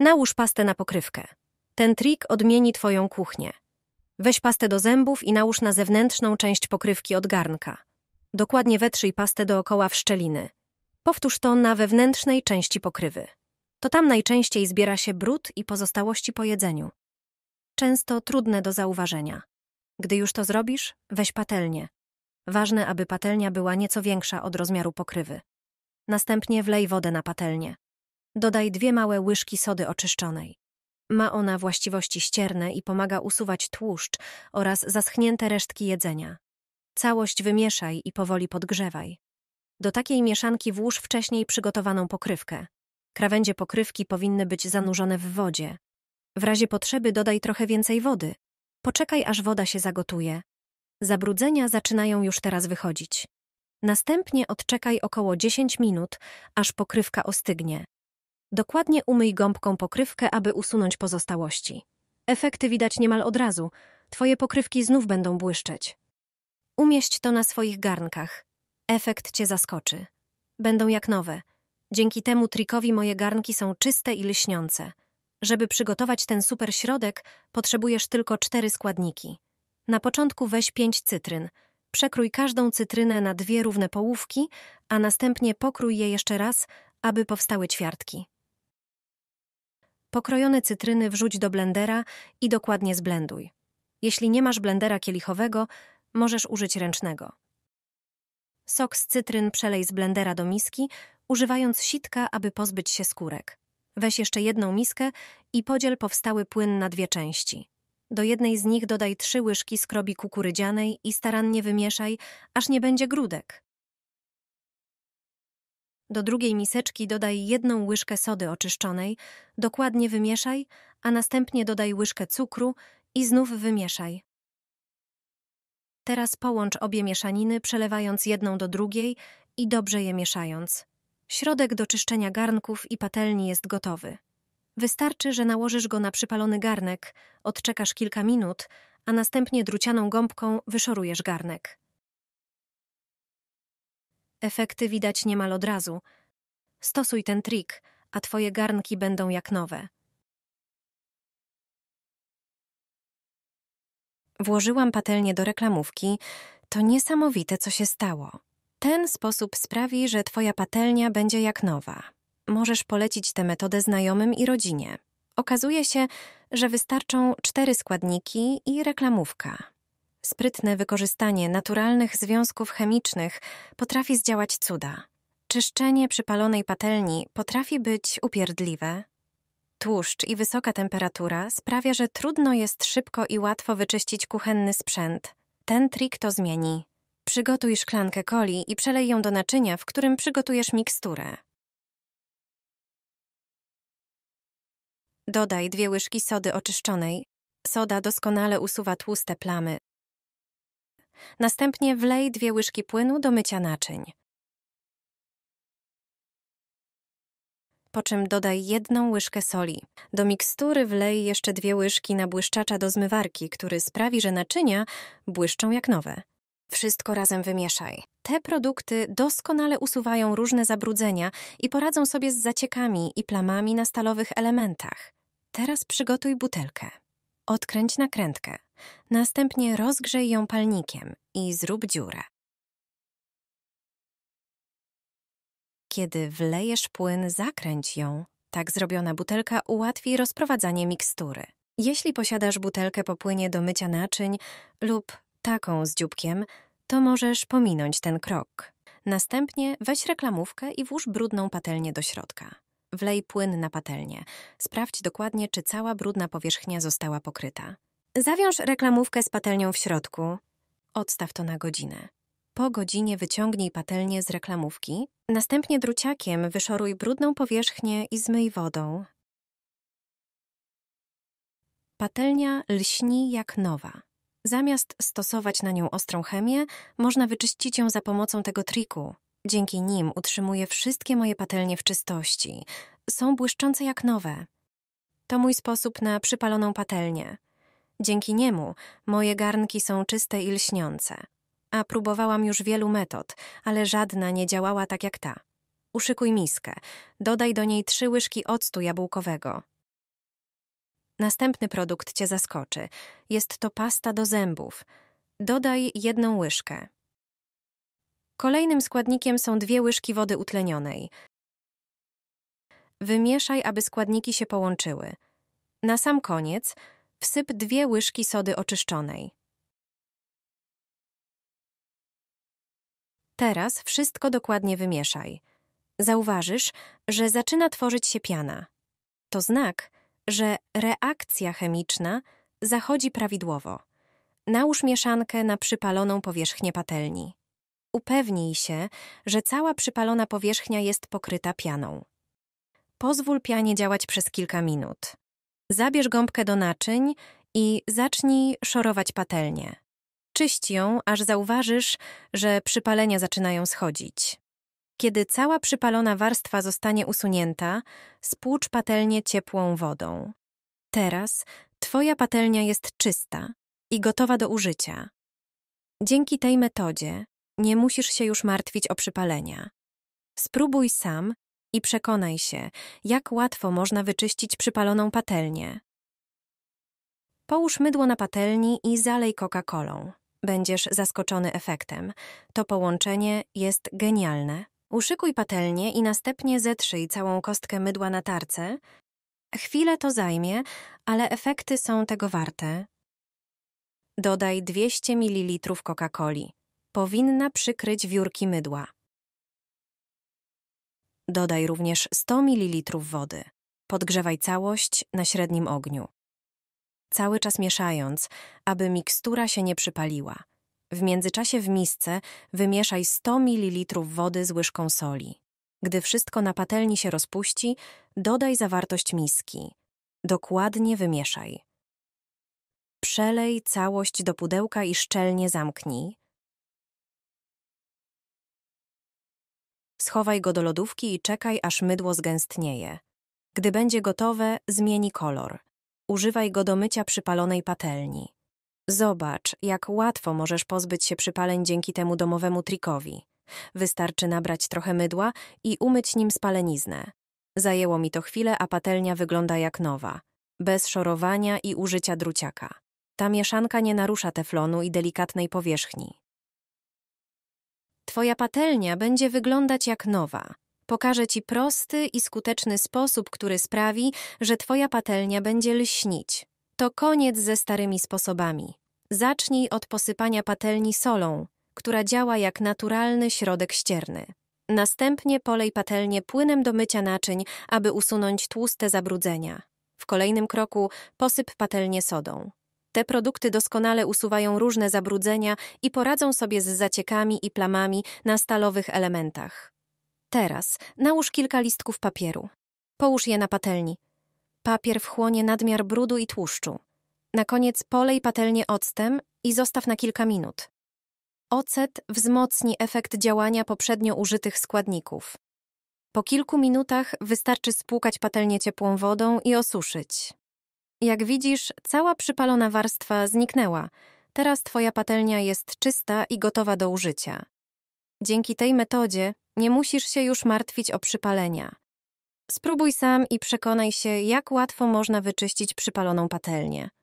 Nałóż pastę na pokrywkę. Ten trik odmieni Twoją kuchnię. Weź pastę do zębów i nałóż na zewnętrzną część pokrywki od garnka. Dokładnie wetrzyj pastę dookoła w szczeliny. Powtórz to na wewnętrznej części pokrywy. To tam najczęściej zbiera się brud i pozostałości po jedzeniu. Często trudne do zauważenia. Gdy już to zrobisz, weź patelnię. Ważne, aby patelnia była nieco większa od rozmiaru pokrywy. Następnie wlej wodę na patelnię. Dodaj dwie małe łyżki sody oczyszczonej. Ma ona właściwości ścierne i pomaga usuwać tłuszcz oraz zaschnięte resztki jedzenia. Całość wymieszaj i powoli podgrzewaj. Do takiej mieszanki włóż wcześniej przygotowaną pokrywkę. Krawędzie pokrywki powinny być zanurzone w wodzie. W razie potrzeby dodaj trochę więcej wody. Poczekaj, aż woda się zagotuje. Zabrudzenia zaczynają już teraz wychodzić. Następnie odczekaj około 10 minut, aż pokrywka ostygnie. Dokładnie umyj gąbką pokrywkę, aby usunąć pozostałości. Efekty widać niemal od razu. Twoje pokrywki znów będą błyszczeć. Umieść to na swoich garnkach. Efekt cię zaskoczy. Będą jak nowe. Dzięki temu trikowi moje garnki są czyste i lśniące. Żeby przygotować ten super środek, potrzebujesz tylko cztery składniki. Na początku weź pięć cytryn. Przekrój każdą cytrynę na dwie równe połówki, a następnie pokrój je jeszcze raz, aby powstały ćwiartki. Pokrojone cytryny wrzuć do blendera i dokładnie zblenduj. Jeśli nie masz blendera kielichowego, możesz użyć ręcznego. Sok z cytryn przelej z blendera do miski, używając sitka, aby pozbyć się skórek. Weź jeszcze jedną miskę i podziel powstały płyn na dwie części. Do jednej z nich dodaj trzy łyżki skrobi kukurydzianej i starannie wymieszaj, aż nie będzie grudek. Do drugiej miseczki dodaj jedną łyżkę sody oczyszczonej, dokładnie wymieszaj, a następnie dodaj łyżkę cukru i znów wymieszaj. Teraz połącz obie mieszaniny, przelewając jedną do drugiej i dobrze je mieszając. Środek do czyszczenia garnków i patelni jest gotowy. Wystarczy, że nałożysz go na przypalony garnek, odczekasz kilka minut, a następnie drucianą gąbką wyszorujesz garnek. Efekty widać niemal od razu. Stosuj ten trik, a twoje garnki będą jak nowe. Włożyłam patelnię do reklamówki. To niesamowite, co się stało. Ten sposób sprawi, że twoja patelnia będzie jak nowa. Możesz polecić tę metodę znajomym i rodzinie. Okazuje się, że wystarczą cztery składniki i reklamówka. Sprytne wykorzystanie naturalnych związków chemicznych potrafi zdziałać cuda. Czyszczenie przypalonej patelni potrafi być upierdliwe. Tłuszcz i wysoka temperatura sprawia, że trudno jest szybko i łatwo wyczyścić kuchenny sprzęt. Ten trik to zmieni. Przygotuj szklankę coli i przelej ją do naczynia, w którym przygotujesz miksturę. Dodaj dwie łyżki sody oczyszczonej. Soda doskonale usuwa tłuste plamy, Następnie wlej dwie łyżki płynu do mycia naczyń. Po czym dodaj jedną łyżkę soli. Do mikstury wlej jeszcze dwie łyżki nabłyszczacza do zmywarki, który sprawi, że naczynia błyszczą jak nowe. Wszystko razem wymieszaj. Te produkty doskonale usuwają różne zabrudzenia i poradzą sobie z zaciekami i plamami na stalowych elementach. Teraz przygotuj butelkę. Odkręć nakrętkę. Następnie rozgrzej ją palnikiem i zrób dziurę. Kiedy wlejesz płyn, zakręć ją. Tak zrobiona butelka ułatwi rozprowadzanie mikstury. Jeśli posiadasz butelkę po płynie do mycia naczyń lub taką z dzióbkiem, to możesz pominąć ten krok. Następnie weź reklamówkę i włóż brudną patelnię do środka. Wlej płyn na patelnię. Sprawdź dokładnie, czy cała brudna powierzchnia została pokryta. Zawiąż reklamówkę z patelnią w środku. Odstaw to na godzinę. Po godzinie wyciągnij patelnię z reklamówki, następnie druciakiem wyszoruj brudną powierzchnię i zmyj wodą. Patelnia lśni jak nowa. Zamiast stosować na nią ostrą chemię, można wyczyścić ją za pomocą tego triku. Dzięki nim utrzymuję wszystkie moje patelnie w czystości. Są błyszczące jak nowe. To mój sposób na przypaloną patelnię. Dzięki niemu moje garnki są czyste i lśniące. A próbowałam już wielu metod, ale żadna nie działała tak jak ta. Uszykuj miskę, dodaj do niej trzy łyżki octu jabłkowego. Następny produkt cię zaskoczy. Jest to pasta do zębów. Dodaj jedną łyżkę. Kolejnym składnikiem są dwie łyżki wody utlenionej. Wymieszaj, aby składniki się połączyły. Na sam koniec Wsyp dwie łyżki sody oczyszczonej. Teraz wszystko dokładnie wymieszaj. Zauważysz, że zaczyna tworzyć się piana. To znak, że reakcja chemiczna zachodzi prawidłowo. Nałóż mieszankę na przypaloną powierzchnię patelni. Upewnij się, że cała przypalona powierzchnia jest pokryta pianą. Pozwól pianie działać przez kilka minut. Zabierz gąbkę do naczyń i zacznij szorować patelnię. Czyść ją, aż zauważysz, że przypalenia zaczynają schodzić. Kiedy cała przypalona warstwa zostanie usunięta, spłucz patelnię ciepłą wodą. Teraz Twoja patelnia jest czysta i gotowa do użycia. Dzięki tej metodzie nie musisz się już martwić o przypalenia. Spróbuj sam i przekonaj się, jak łatwo można wyczyścić przypaloną patelnię. Połóż mydło na patelni i zalej Coca-Colą. Będziesz zaskoczony efektem. To połączenie jest genialne. Uszykuj patelnię i następnie zetrzyj całą kostkę mydła na tarce. Chwilę to zajmie, ale efekty są tego warte. Dodaj 200 ml Coca-Coli. Powinna przykryć wiórki mydła. Dodaj również 100 ml wody. Podgrzewaj całość na średnim ogniu. Cały czas mieszając, aby mikstura się nie przypaliła. W międzyczasie w misce wymieszaj 100 ml wody z łyżką soli. Gdy wszystko na patelni się rozpuści, dodaj zawartość miski. Dokładnie wymieszaj. Przelej całość do pudełka i szczelnie zamknij. Schowaj go do lodówki i czekaj, aż mydło zgęstnieje. Gdy będzie gotowe, zmieni kolor. Używaj go do mycia przypalonej patelni. Zobacz, jak łatwo możesz pozbyć się przypaleń dzięki temu domowemu trikowi. Wystarczy nabrać trochę mydła i umyć nim spaleniznę. Zajęło mi to chwilę, a patelnia wygląda jak nowa, bez szorowania i użycia druciaka. Ta mieszanka nie narusza teflonu i delikatnej powierzchni. Twoja patelnia będzie wyglądać jak nowa. Pokażę Ci prosty i skuteczny sposób, który sprawi, że Twoja patelnia będzie lśnić. To koniec ze starymi sposobami. Zacznij od posypania patelni solą, która działa jak naturalny środek ścierny. Następnie polej patelnię płynem do mycia naczyń, aby usunąć tłuste zabrudzenia. W kolejnym kroku posyp patelnię sodą. Te produkty doskonale usuwają różne zabrudzenia i poradzą sobie z zaciekami i plamami na stalowych elementach. Teraz nałóż kilka listków papieru. Połóż je na patelni. Papier wchłonie nadmiar brudu i tłuszczu. Na koniec polej patelnię octem i zostaw na kilka minut. Ocet wzmocni efekt działania poprzednio użytych składników. Po kilku minutach wystarczy spłukać patelnię ciepłą wodą i osuszyć. Jak widzisz, cała przypalona warstwa zniknęła. Teraz Twoja patelnia jest czysta i gotowa do użycia. Dzięki tej metodzie nie musisz się już martwić o przypalenia. Spróbuj sam i przekonaj się, jak łatwo można wyczyścić przypaloną patelnię.